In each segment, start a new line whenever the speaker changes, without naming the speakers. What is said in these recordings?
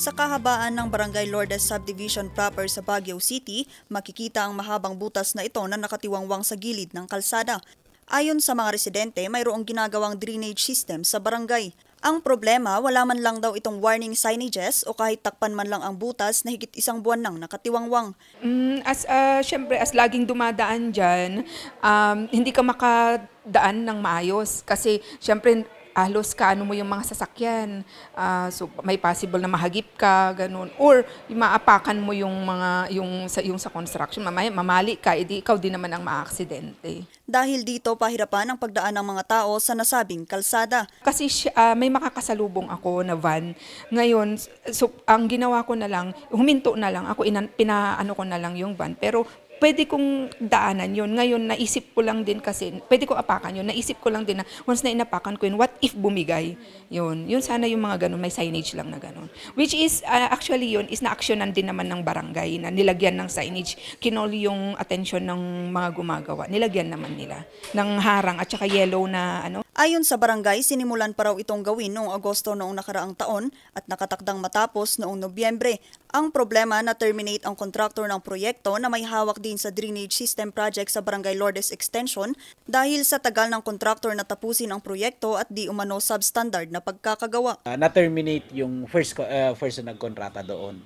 Sa kahabaan ng Barangay Lourdes Subdivision proper sa Baguio City, makikita ang mahabang butas na ito na nakatiwangwang sa gilid ng kalsada. Ayon sa mga residente, mayroong ginagawang drainage system sa barangay. Ang problema, wala man lang daw itong warning signages o kahit takpan man lang ang butas na
higit isang buwan nang nakatiwangwang. Mm, as uh, syempre as laging dumadaan diyan, um, hindi ka makadaan ng maayos kasi syempre alos ka, ano mo yung mga sasakyan, uh, so may possible na mahagip ka, ganun. Or maapakan mo yung mga, yung, sa, yung sa construction, mamaya mamali ka, edi ikaw din naman ang maaksidente.
Dahil dito, pahirapan ang pagdaan ng mga tao sa nasabing kalsada. Kasi
uh, may makakasalubong ako na van. Ngayon, so, ang ginawa ko na lang, huminto na lang, ako inan, pinaano ko na lang yung van, pero pwede kong daanan yun. Ngayon, naisip ko lang din kasi, pwede ko apakan yun. Naisip ko lang din na once na inapakan ko yun, what if bumigay? Yun. Yun sana yung mga ganun, may signage lang na ganun. Which is, uh, actually yun, is na-actionan din naman ng barangay na nilagyan ng signage. Kinoli yung attention ng mga gumagawa. Nilagyan naman nila ng harang at saka yellow na ano.
Ayon sa barangay, sinimulan pa raw itong gawin noong Agosto noong nakaraang taon at nakatakdang matapos noong Nobyembre. Ang problema na terminate ang kontraktor ng proyekto na may hawak din sa drainage system project sa Barangay Lourdes Extension dahil sa tagal ng kontraktor na tapusin ang proyekto at di umano substandard na pagkakagawa.
Uh, na-terminate yung first, uh, first na nagkontrata doon.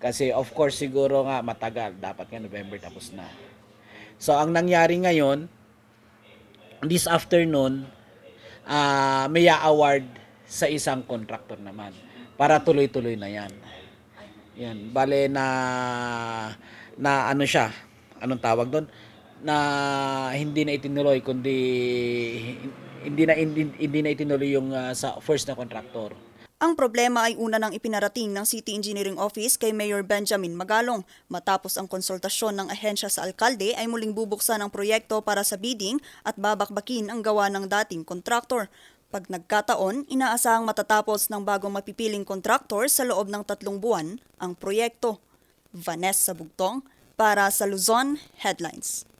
Kasi of course siguro nga matagal, dapat nga November tapos na. So ang nangyari ngayon, this afternoon, uh, may award sa isang contractor naman para tuloy-tuloy na yan. Yan, bale na na ano siya, anong tawag doon? Na hindi na itinuloy kundi hindi na hindi, hindi na itinuloy yung uh, sa first na contractor.
Ang problema ay una nang ipinarating ng City Engineering Office kay Mayor Benjamin Magalong. Matapos ang konsultasyon ng ahensya sa alkalde ay muling bubuksan ang proyekto para sa bidding at babakbakin ang gawa ng dating kontraktor. Pag nagkataon, inaasahang matatapos ng bagong mapipiling kontraktor sa loob ng tatlong buwan ang proyekto. Vanessa Bugtong para sa Luzon Headlines.